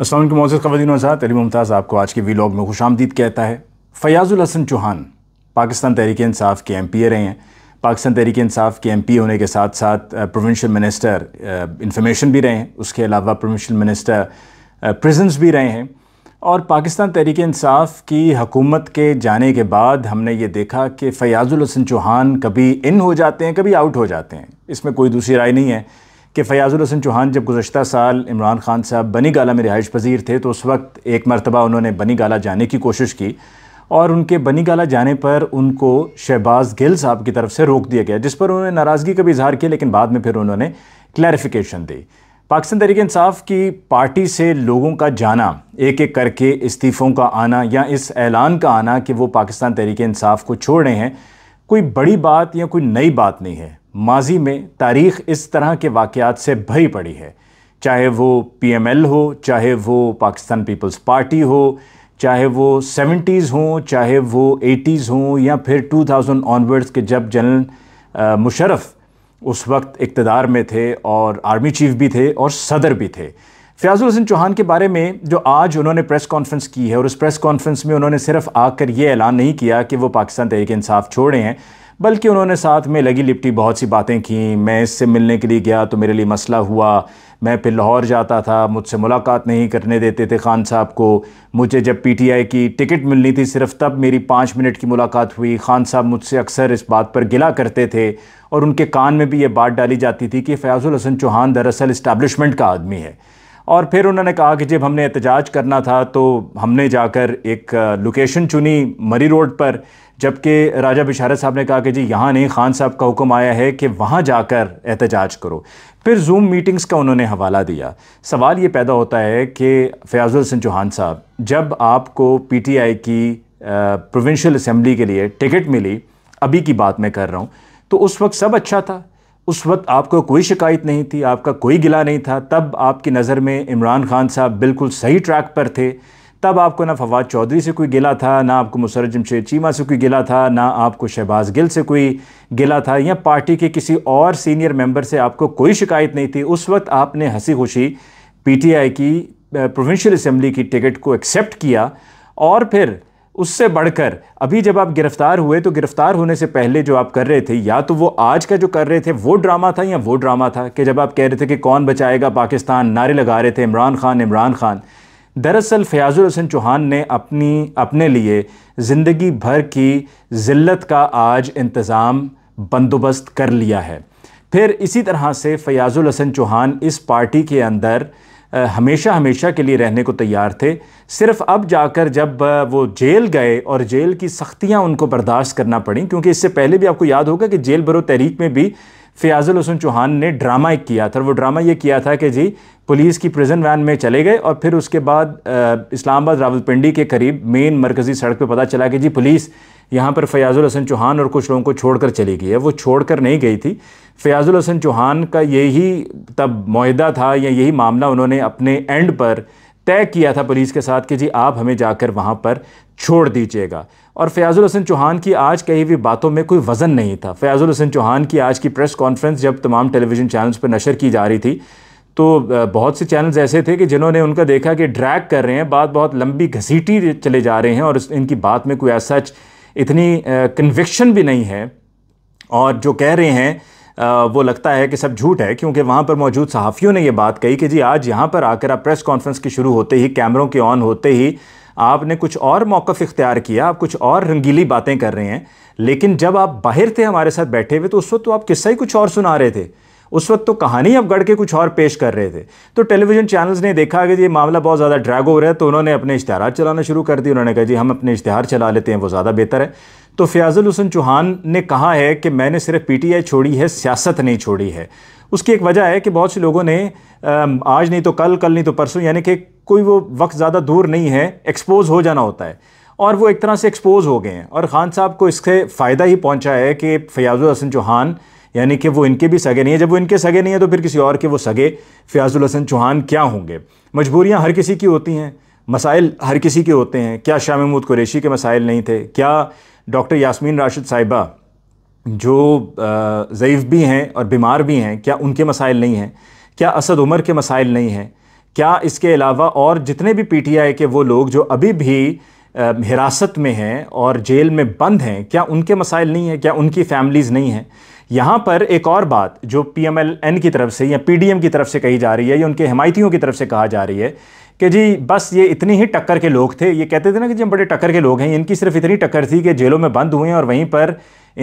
असल मौजूद खवतिन साथ अली मुमताज़ आपको आज के वीलॉग में खुश आमदीद कहता है फ़याज़ुल हसन चौहान पाकिस्तान तहरीक इसाफ़ के एम पी ए रहे हैं पाकिस्तान तहरीक इसाफ़ के एम पी होने के साथ साथ प्रोविंशल मिनिस्टर इंफॉर्मेशन भी रहे हैं उसके अलावा प्रोविंशल मिनिस्टर प्रजेंस भी रहे हैं और पाकिस्तान तहरीक इसाफ़ की हकूमत के जाने के बाद हमने ये देखा कि फ़याज़ुल हसन चौहान कभी इन हो जाते हैं कभी आउट हो जाते हैं इसमें कोई दूसरी राय नहीं है कि फ़याज़ुल हसन चौहान जब गुजशत साल इमरान खान साहब बनी गाला में रिहाइश पजीर थे तो उस वक्त एक मरतबा उन्होंने बनी गाला जाने की कोशिश की और उनके बनी गाला जाने पर उनको शहबाज गिल साहब की तरफ से रोक दिया गया जिस पर उन्होंने नाराज़गी का भी इजहार किया लेकिन बाद में फिर उन्होंने क्लैरिफिकेशन दी पाकिस्तान तरीके इंसाफ की पार्टी से लोगों का जाना एक एक करके इस्तीफ़ों का आना या इस ऐलान का आना कि वो पाकिस्तान तरीके इंसाफ को छोड़ रहे हैं कोई बड़ी बात या कोई नई बात नहीं है माजी में तारीख इस तरह के वाक़ात से भरी पड़ी है चाहे वो पीएमएल हो चाहे वो पाकिस्तान पीपल्स पार्टी हो चाहे वो सेवेंटीज़ हों चाहे वो एटीज़ हों या फिर 2000 ऑनवर्ड्स के जब जनरल मुशरफ उस वक्त इकतदार में थे और आर्मी चीफ भी थे और सदर भी थे फ़याजुल हसन चौहान के बारे में जो आज उन्होंने प्रेस कॉन्फ्रेंस की है और उस प्रेस कॉन्फ्रेंस में उन्होंने सिर्फ आकर ये ऐलान नहीं किया कि वो पाकिस्तान तहरीक इंसाफ छोड़े हैं बल्कि उन्होंने साथ में लगी लिपटी बहुत सी बातें की मैं इससे मिलने के लिए गया तो मेरे लिए मसला हुआ मैं फिर लाहौर जाता था मुझसे मुलाकात नहीं करने देते थे खान साहब को मुझे जब पीटीआई की टिकट मिलनी थी सिर्फ तब मेरी पाँच मिनट की मुलाकात हुई खान साहब मुझसे अक्सर इस बात पर गिला करते थे और उनके कान में भी ये बात डाली जाती थी कि फ़याज़ुल हसन चौहान दरअसल इस्टबलिशमेंट का आदमी है और फिर उन्होंने कहा कि जब हमने एहतजाज करना था तो हमने जाकर एक लोकेशन चुनी मरी रोड पर जबकि राजा बिशारत साहब ने कहा कि जी यहाँ नहीं खान साहब का हुक्म आया है कि वहाँ जाकर एहतजाज करो फिर जूम मीटिंग्स का उन्होंने हवाला दिया सवाल ये पैदा होता है कि फयाजुल हसन चौहान साहब जब आपको पी टी आई की प्रोविंशियल असम्बली के लिए टिकट मिली अभी की बात मैं कर रहा हूँ तो उस वक्त सब अच्छा था उस वक्त आपको कोई शिकायत नहीं थी आपका कोई गिला नहीं था तब आपकी नज़र में इमरान खान साहब बिल्कुल सही ट्रैक पर थे तब आपको ना फवाद चौधरी से कोई गिला था ना आपको मुसर जमशेद चीमा से कोई गिला था ना आपको शहबाज गिल से कोई गिला था या पार्टी के किसी और सीनियर मेंबर से आपको कोई शिकायत नहीं थी उस वक्त आपने हंसी खुशी पीटीआई की प्रोविंशियल असम्बली की टिकट को एक्सेप्ट किया और फिर उससे बढ़कर अभी जब आप गिरफ्तार हुए तो गिरफ्तार होने से पहले जो आप कर रहे थे या तो वो आज का जो कर रहे थे वो ड्रामा था या वो ड्रामा था कि जब आप कह रहे थे कि कौन बचाएगा पाकिस्तान नारे लगा रहे थे इमरान खान इमरान खान दरअसल फयाजुल हसन चौहान ने अपनी अपने लिए ज़िंदगी भर की ज़िल्लत का आज इंतज़ाम बंदोबस्त कर लिया है फिर इसी तरह से फयाजुल हसन चौहान इस पार्टी के अंदर हमेशा हमेशा के लिए रहने को तैयार थे सिर्फ अब जाकर जब वो जेल गए और जेल की सख्तियां उनको बर्दाश्त करना पड़ी क्योंकि इससे पहले भी आपको याद होगा कि जेल भरो तहरीक में भी फ़ियाज़ुल हसन चौहान ने ड्रामा एक किया था वो ड्रामा ये किया था कि जी पुलिस की प्रिजन वैन में चले गए और फिर उसके बाद इस्लामाबाद रावलपिंडी के करीब मेन मरकज़ी सड़क पर पता चला कि जी पुलिस यहाँ पर फ़याज़ुल हसन चौहान और कुछ लोगों को छोड़कर चली गई है वो छोड़कर नहीं गई थी फ़याज़ुल हसन चौहान का यही तब माहदा था या यही मामला उन्होंने अपने एंड पर तय किया था पुलिस के साथ कि जी आप हमें जाकर वहाँ पर छोड़ दीजिएगा और फ़याज़ुल हसन चौहान की आज कही हुई बातों में कोई वज़न नहीं था फ़याज़ुल हसन चौहान की आज की प्रेस कॉन्फ्रेंस जब तमाम टेलीविज़न चैनल्स पर नशर की जा रही थी तो बहुत से चैनल्स ऐसे थे कि जिन्होंने उनका देखा कि ड्रैग कर रहे हैं बात बहुत लंबी घसीटी चले जा रहे हैं और इनकी बात में कोई ऐसा इतनी कन्विक्शन भी नहीं है और जो कह रहे हैं वो लगता है कि सब झूठ है क्योंकि वहाँ पर मौजूद सहाफ़ियों ने ये बात कही कि जी आज यहाँ पर आकर आप प्रेस कॉन्फ्रेंस की शुरू होते ही कैमरों के ऑन होते ही आपने कुछ और मौक़ इख्तियार किया आप कुछ और रंगीली बातें कर रहे हैं लेकिन जब आप बाहर थे हमारे साथ बैठे हुए तो उस वक्त तो आप किस्सा ही कुछ और सुना रहे थे उस वक्त तो कहानी अब गढ़ के कुछ और पेश कर रहे थे तो टेलीविजन चैनल्स ने देखा कि ये मामला बहुत ज़्यादा ड्रैग हो रहा है तो उन्होंने अपने इश्तहार चलाना शुरू कर दिए उन्होंने कहा जी हम अपने इश्तहार चला लेते हैं वो ज़्यादा बेहतर है तो फ़याज़ुल हसन चौहान ने कहा है कि मैंने सिर्फ आई छोड़ी है सियासत नहीं छोड़ी है उसकी एक वजह है कि बहुत से लोगों ने आज नहीं तो कल कल नहीं तो परसों यानी कि कोई वो वक्त ज़्यादा दूर नहीं है एक्सपोज हो जाना होता है और वो एक तरह से एक्सपोज हो गए हैं और ख़ान साहब को इससे फ़ायदा ही पहुंचा है कि फ़याज़ुल हसन चौहान यानी कि वो इनके भी सगे नहीं है जब वो इनके सगे नहीं है तो फिर किसी और के वो सगे फ़याज़ुल हसन चौहान क्या होंगे मजबूरियाँ हर किसी की होती हैं मसाइल हर किसी के होते हैं क्या शाह महमूद कुरेशी के मसाइल नहीं थे क्या डॉक्टर यासमीन राशिद साहिबा जो ज़यीफ़ भी हैं और बीमार भी हैं क्या उनके मसाइल नहीं हैं क्या असद उमर के मसाइल नहीं हैं क्या इसके अलावा और जितने भी पीटीआई के वो लोग जो अभी भी हिरासत में हैं और जेल में बंद हैं क्या उनके मसाइल नहीं हैं क्या उनकी फैमिलीज़ नहीं हैं यहाँ पर एक और बात जो पीएमएलएन की तरफ से या पीडीएम की तरफ से कही जा रही है या उनके हमायतियों की तरफ से कहा जा रही है कि जी बस ये इतनी ही टक्कर के लोग थे ये कहते थे ना कि जी हम बड़े टक्कर के लोग हैं इनकी सिर्फ इतनी टक्कर थी कि जेलों में बंद हुए हैं और वहीं पर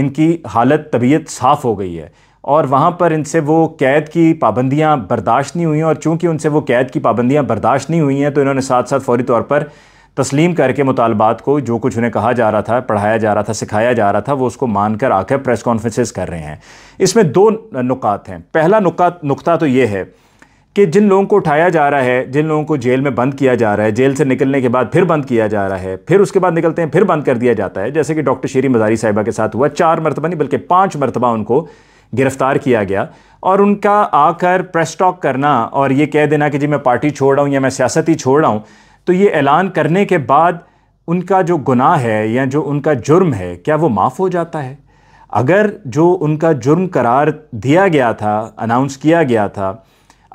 इनकी हालत तबीयत साफ़ हो गई है और वहाँ पर इनसे वो कैद की पाबंदियाँ बर्दाश्त नहीं हुई हैं और चूँकि उनसे वो कैद की पाबंदियाँ बर्दाश्त नहीं हुई हैं तो इन्होंने साथ साथ फौरी तौर पर तस्लीम करके मुतालबात को जो कुछ उन्हें कहा जा रहा था पढ़ाया जा रहा था सिखाया जा रहा था वो उसको मानकर आकर प्रेस कॉन्फ्रेंसेस कर रहे हैं इसमें दो नुकात हैं पहला नुका नुकता तो ये है कि जिन लोगों को उठाया जा रहा है जिन लोगों को जेल में बंद किया जा रहा है जेल से निकलने के बाद फिर बंद किया जा रहा है फिर उसके बाद निकलते हैं फिर बंद कर दिया जाता है जैसे कि डॉक्टर शेरी मजारी साहिबा के साथ हुआ चार मरतबा नहीं बल्कि पाँच मरतबा उनको गिरफ्तार किया गया और उनका आकर प्रेस टॉक करना और ये कह देना कि जी मैं पार्टी छोड़ रहा हूँ या मैं सियासत ही छोड़ रहा हूँ तो ये ऐलान करने के बाद उनका जो गुनाह है या जो उनका जुर्म है क्या वो माफ़ हो जाता है अगर जो उनका जुर्म करार दिया गया था अनाउंस किया गया था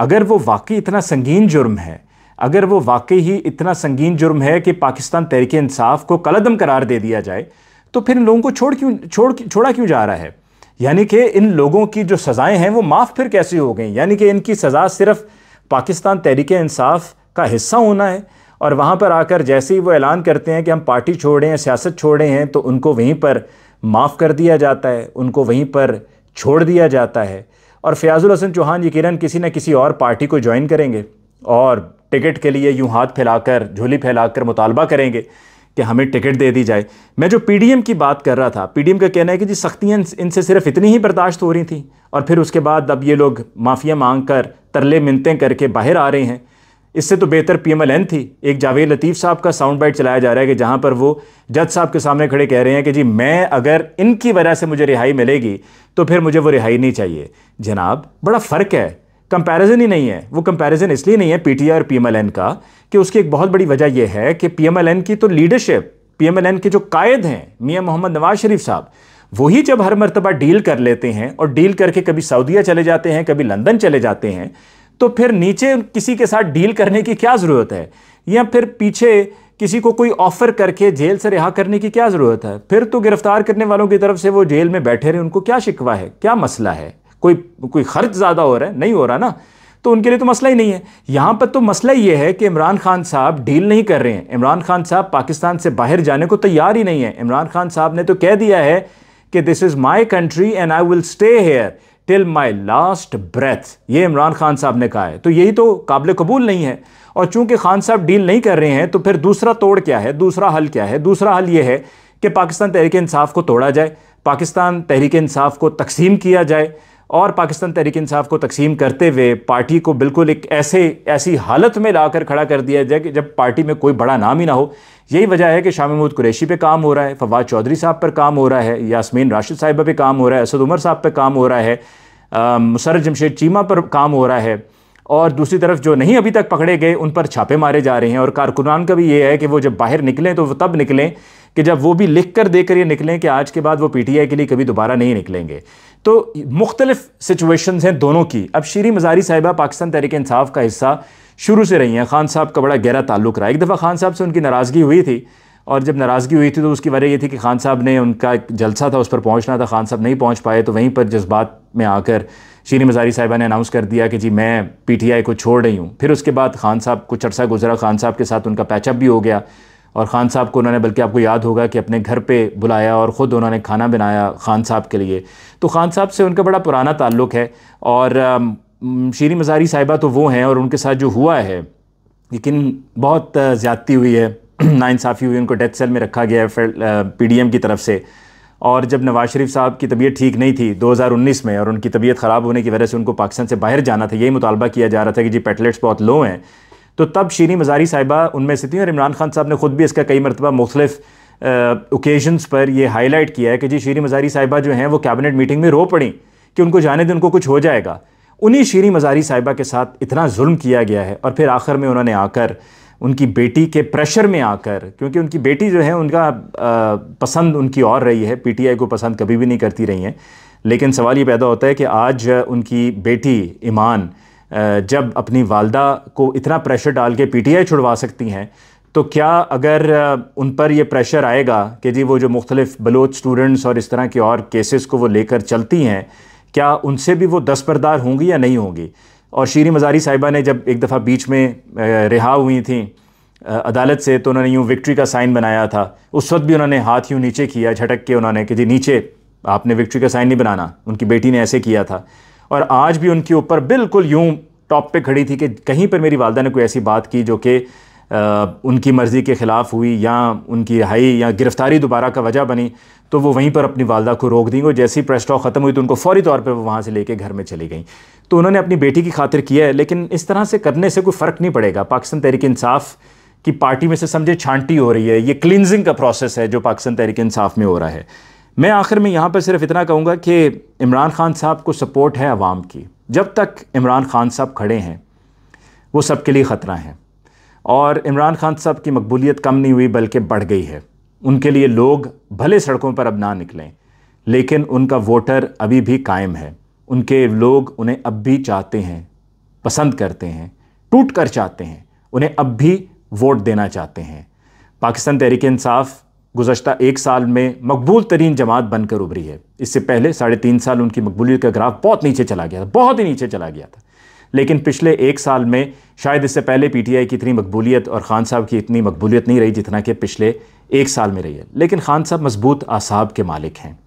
अगर वो वाकई इतना संगीन जुर्म है अगर वो वाकई ही इतना संगीन जुर्म है कि पाकिस्तान तहरीक इंसाफ को कलदम करार दे दिया जाए तो फिर इन लोगों को छोड़ क्यों छोड़ छोड़ा क्यों जा रहा है यानी कि इन लोगों की जो सज़ाएं हैं वो माफ़ फिर कैसे हो गई यानी कि इनकी सज़ा सिर्फ़ पाकिस्तान तहरीक इंसाफ का हिस्सा होना है और वहाँ पर आकर जैसे ही वो ऐलान करते हैं कि हम पार्टी छोड़े हैं सियासत छोड़े हैं तो उनको वहीं पर माफ़ कर दिया जाता है उनको वहीं पर छोड़ दिया जाता है और फ़याज़ुल हसन चौहान यकीन किसी न किसी और पार्टी को ज्वाइन करेंगे और टिकट के लिए यूँ हाथ फैलाकर झोली फैलाकर मुतालबा करेंगे कि हमें टिकट दे दी जाए मैं जो पीडीएम की बात कर रहा था पीडीएम का कहना है कि जी सख्तियाँ इनसे सिर्फ इतनी ही बर्दाश्त हो रही थी और फिर उसके बाद अब ये लोग माफ़िया मांग कर तरले मिनतें करके बाहर आ रहे हैं इससे तो बेहतर पी एम थी एक जावेद लतीफ़ साहब का साउंड बाइट चलाया जा रहा है कि जहाँ पर वो जज साहब के सामने खड़े कह रहे हैं कि जी मैं अगर इनकी वजह से मुझे रिहाई मिलेगी तो फिर मुझे वो रिहाई नहीं चाहिए जनाब बड़ा फ़र्क है कंपैरिजन ही नहीं है वो कंपैरिजन इसलिए नहीं है पीटीआई और एन का कि उसकी एक बहुत बड़ी वजह यह है कि एन की तो लीडरशिप एन के जो कायद हैं मियाँ मोहम्मद नवाज शरीफ साहब वही जब हर मरतबा डील कर लेते हैं और डील करके कभी सऊदीया चले जाते हैं कभी लंदन चले जाते हैं तो फिर नीचे किसी के साथ डील करने की क्या ज़रूरत है या फिर पीछे किसी को कोई ऑफ़र करके जेल से रिहा करने की क्या ज़रूरत है फिर तो गिरफ्तार करने वालों की तरफ से वो जेल में बैठे रहे उनको क्या शिकवा है क्या मसला है कोई कोई खर्च ज़्यादा हो रहा है नहीं हो रहा ना तो उनके लिए तो मसला ही नहीं है यहां पर तो मसला ये है कि इमरान खान साहब डील नहीं कर रहे हैं इमरान खान साहब पाकिस्तान से बाहर जाने को तैयार ही नहीं है इमरान खान साहब ने तो कह दिया है कि this is my country and I will stay here till my last breath ये इमरान खान साहब ने कहा है तो यही तो काबिल कबूल नहीं है और चूंकि खान साहब डील नहीं कर रहे हैं तो फिर दूसरा तोड़ क्या है दूसरा हल क्या है दूसरा हल ये है कि पाकिस्तान तहरीक इंसाफ को तोड़ा जाए पाकिस्तान तहरीक इंसाफ को तकसीम किया जाए और पाकिस्तान तहरीक इंसाफ को तकसीम करते हुए पार्टी को बिल्कुल एक ऐसे ऐसी हालत में ला कर खड़ा कर दिया जाए कि जब पार्टी में कोई बड़ा नाम ही ना हो यही वजह है कि शाह महमूद कुरैशी पे काम हो रहा है फवाद चौधरी साहब पर काम हो रहा है यासमीन राशिद साहिबा पे काम हो रहा है असद उमर साहब पे काम हो रहा है मुसर जमशेद चीमा पर काम हो रहा है और दूसरी तरफ जो नहीं अभी तक पकड़े गए उन पर छापे मारे जा रहे हैं और कारकुनान का भी ये है कि वो जब बाहर निकलें तो वो तब निकलें कि जब वो भी लिख कर कर ये निकलें कि आज के बाद वो पीटीआई के लिए कभी दोबारा नहीं निकलेंगे तो मुख्तलिफ सिचुएशन हैं दोनों की अब शीरी मजारी साहिबा पाकिस्तान तहरीक इंसाफ का हिस्सा शुरू से रही हैं खान साहब का बड़ा गहरा ताल्लुक रहा एक दफ़ा खान साहब से उनकी नाराज़गी हुई थी और जब नाराज़गी हुई थी तो उसकी वजह ये थी कि खान साहब ने उनका एक जलसा था उस पर पहुँचना था खान साहब नहीं पहुँच पाए तो वहीं पर जज्बात में आकर शीरी मज़ारी साहिबा ने अनाउंस कर दिया कि जी मैं पीटीआई को छोड़ रही हूँ फिर उसके बाद खान साहब कुछ अर्सा गुजरा खान साहब के साथ उनका पैचअप भी हो गया और ख़ान साहब को उन्होंने बल्कि आपको याद होगा कि अपने घर पे बुलाया और ख़ुद उन्होंने खाना बनाया ख़ान साहब के लिए तो ख़ान साहब से उनका बड़ा पुराना ताल्लुक़ है और शीरी मज़ारी साहिबा तो वो हैं और उनके साथ जो हुआ है लेकिन बहुत ज़्यादती हुई है नाइंसाफ़ी हुई उनको डेथ सेल में रखा गया है पी डी एम की तरफ से और जब नवाज शरीफ साहब की तबीयत ठीक नहीं थी 2019 में और उनकी तबीयत ख़राब होने की वजह से उनको पाकिस्तान से बाहर जाना था यही मुतालबा किया जा रहा था कि जी पेटलेट्स बहुत लो हैं तो तब शीरी मजारी साहिबा उनमें से थी और इमरान खान साहब ने ख़ुद भी इसका कई मरतबा मुख्तलिफ़ ओकेजन्स पर यह हाईलाइट किया है कि जी शीरी मजारी साहिबा जो हैं वो कैबिनेट मीटिंग में रो पड़ी कि उनको जाने दें उनको कुछ हो जाएगा उन्हीं शीरी मजारी साहिबा के साथ इतना जुल्म किया गया है और फिर आखिर में उन्होंने आकर उनकी बेटी के प्रेशर में आकर क्योंकि उनकी बेटी जो है उनका पसंद उनकी और रही है पीटीआई को पसंद कभी भी नहीं करती रही हैं लेकिन सवाल ये पैदा होता है कि आज उनकी बेटी ईमान जब अपनी वालदा को इतना प्रेशर डाल के पी छुड़वा सकती हैं तो क्या अगर उन पर यह प्रेशर आएगा कि जी वो जो मुख्तलिफ बलोच स्टूडेंट्स और इस तरह के और केसेस को वो लेकर चलती हैं क्या उनसे भी वो दस्बरदार होंगी या नहीं होंगी और शीरी मज़ारी साहिबा ने जब एक दफ़ा बीच में रिहा हुई थी अदालत से तो उन्होंने यूँ विक्ट्री का साइन बनाया था उस वक्त भी उन्होंने हाथ यूँ नीचे किया झटक के उन्होंने कि जी नीचे आपने विक्ट्री का साइन नहीं बनाना उनकी बेटी ने ऐसे किया था और आज भी उनके ऊपर बिल्कुल यूँ टॉप पे खड़ी थी कि कहीं पर मेरी वालदा ने कोई ऐसी बात की जो कि उनकी मर्ज़ी के ख़िलाफ़ हुई या उनकी रिहाई या गिरफ़्तारी दोबारा का वजह बनी तो वो वहीं पर अपनी वालदा को रोक देंगे और जैसी प्रेस टॉक ख़त्म हुई तो उनको फ़ौरी तौर पर वो वहाँ से लेके घर में चली गई तो उन्होंने अपनी बेटी की खातिर किया है लेकिन इस तरह से करने से कोई फ़र्क नहीं पड़ेगा पाकिस्तान तहरीक इंसाफ की पार्टी में से समझे छांटी हो रही है ये क्लिनजिंग का प्रोसेस है जो पाकिस्तान तहरीक इंसाफ में हो रहा है मैं आखिर में यहाँ पर सिर्फ इतना कहूँगा कि इमरान खान साहब को सपोर्ट है आवाम की जब तक इमरान खान साहब खड़े हैं वो सब के लिए ख़तरा है और इमरान खान साहब की मकबूलियत कम नहीं हुई बल्कि बढ़ गई है उनके लिए लोग भले सड़कों पर अब ना निकलें लेकिन उनका वोटर अभी भी कायम है उनके लोग उन्हें अब भी चाहते हैं पसंद करते हैं टूट कर चाहते हैं उन्हें अब भी वोट देना चाहते हैं पाकिस्तान तहरीक इंसाफ गुजशत एक साल में मकबूल तरीन जमात बनकर उभरी है इससे पहले साढ़े तीन साल उनकी मकबूलियत का ग्राफ बहुत नीचे चला गया था बहुत ही नीचे चला गया था लेकिन पिछले एक साल में शायद इससे पहले पीटीआई की इतनी मकबूलियत और खान साहब की इतनी मकबूलियत नहीं रही जितना कि पिछले एक साल में रही है लेकिन खान साहब मजबूत आसाब के मालिक हैं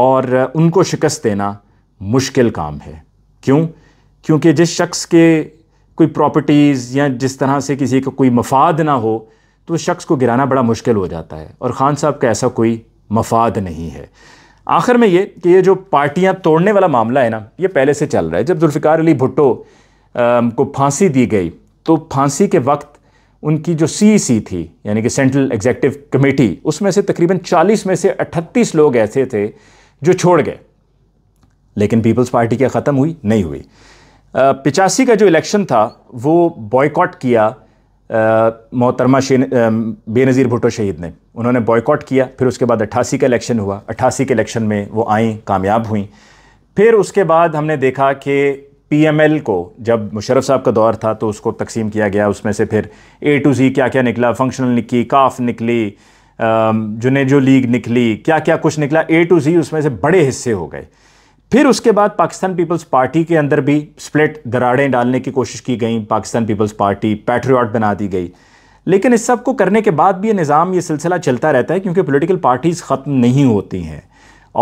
और उनको शिकस्त देना मुश्किल काम है क्यों क्योंकि जिस शख्स के कोई प्रॉपर्टीज़ या जिस तरह से किसी का कोई मफाद ना हो तो उस शख्स को गिराना बड़ा मुश्किल हो जाता है और ख़ान साहब का ऐसा कोई मफाद नहीं है आखिर में ये कि ये जो पार्टियां तोड़ने वाला मामला है ना ये पहले से चल रहा है जब जुल्फ़िकार अली भुट्टो को फांसी दी गई तो फांसी के वक्त उनकी जो सी सी e थी यानी कि सेंट्रल एग्जेक्टिव कमेटी उसमें से तकरीबन 40 में से 38 लोग ऐसे थे जो छोड़ गए लेकिन पीपल्स पार्टी क्या ख़त्म हुई नहीं हुई पिचासी का जो इलेक्शन था वो बॉयकॉट किया मोहतरमा बेनज़ीर भुटो शहीद ने उन्होंने बॉयकॉट किया फिर उसके बाद अट्ठासी का इलेक्शन हुआ अट्ठासी के इलेक्शन में वो आईं कामयाब हुई फिर उसके बाद हमने देखा कि पीएमएल को जब मुशरफ साहब का दौर था तो उसको तकसीम किया गया उसमें से फिर ए टू जी क्या क्या निकला फंक्शनल निकली काफ निकली जुनेजो लीग निकली क्या क्या कुछ निकला ए टू जी उसमें से बड़े हिस्से हो गए फिर उसके बाद पाकिस्तान पीपल्स पार्टी के अंदर भी स्प्लिट दराड़ें डालने की कोशिश की गई पाकिस्तान पीपल्स पार्टी पैट्रियाट बना दी गई लेकिन इस सब को करने के बाद भी ये निज़ाम ये सिलसिला चलता रहता है क्योंकि पॉलिटिकल पार्टीज़ ख़त्म नहीं होती हैं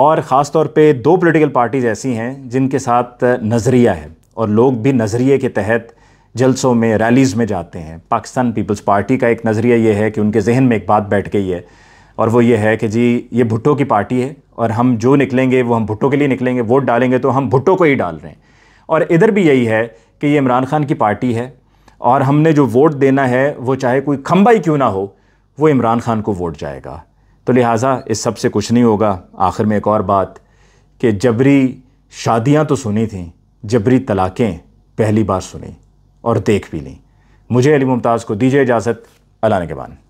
और ख़ास तौर पे दो पॉलिटिकल पार्टीज़ ऐसी हैं जिनके साथ नज़रिया है और लोग भी नज़रिए के तहत जलसों में रैलीज़ में जाते हैं पाकिस्तान पीपल्स पार्टी का एक नज़रिया ये है कि उनके जहन में एक बात बैठ गई है और वो ये है कि जी ये भुट्टो की पार्टी है और हम जो निकलेंगे वो हम भुट्टो के लिए निकलेंगे वोट डालेंगे तो हम भुट्टो को ही डाल रहे हैं और इधर भी यही है कि ये इमरान खान की पार्टी है और हमने जो वोट देना है वो चाहे कोई खम्बा ही क्यों ना हो वो इमरान खान को वोट जाएगा तो लिहाजा इस सब से कुछ नहीं होगा आखिर में एक और बात कि जबरी शादियां तो सुनी थी जबरी तलाक़ें पहली बार सुनी और देख भी लीं मुझे अली मुमताज़ को दीजिए इजाज़त अला बाद